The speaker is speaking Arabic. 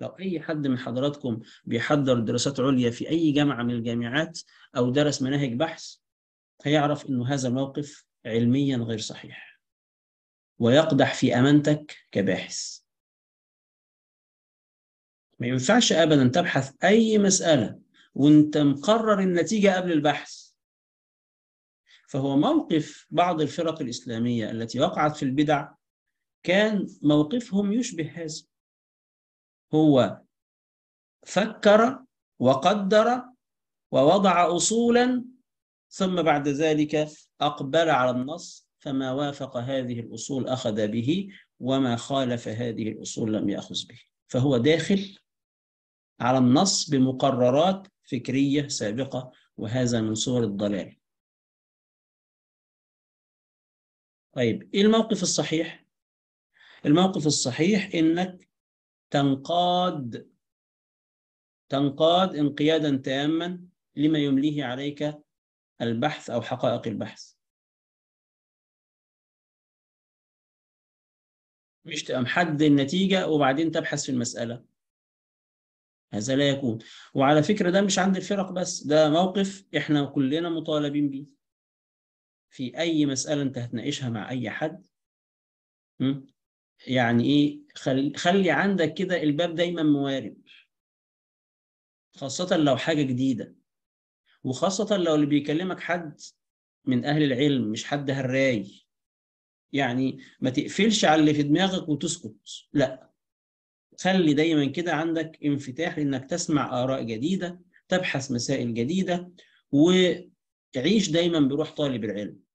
لو أي حد من حضراتكم بيحضر دراسات عليا في أي جامعة من الجامعات أو درس مناهج بحث هيعرف إنه هذا الموقف علميا غير صحيح ويقدح في أمانتك كباحث ما ينفعش أبدا تبحث أي مسألة وأنت مقرر النتيجة قبل البحث فهو موقف بعض الفرق الإسلامية التي وقعت في البدع كان موقفهم يشبه هذا هو فكر وقدر ووضع أصولا ثم بعد ذلك أقبل على النص فما وافق هذه الأصول أخذ به وما خالف هذه الأصول لم يأخذ به فهو داخل على النص بمقررات فكرية سابقة وهذا من صور الضلال طيب إيه الموقف الصحيح؟ الموقف الصحيح إنك تنقاد تنقاد انقيادا تاما لما يمليه عليك البحث أو حقائق البحث مش تقام حد النتيجة وبعدين تبحث في المسألة هذا لا يكون وعلى فكرة ده مش عند الفرق بس ده موقف احنا كلنا مطالبين به في أي مسألة أنت هتناقشها مع أي حد يعني ايه خل... خلي عندك كده الباب دايما موارب خاصة لو حاجة جديدة وخاصة لو اللي بيكلمك حد من أهل العلم مش حد هراي يعني ما تقفلش على اللي في دماغك وتسكت لا خلي دايما كده عندك انفتاح لأنك تسمع آراء جديدة تبحث مسائل جديدة وتعيش دايما بروح طالب العلم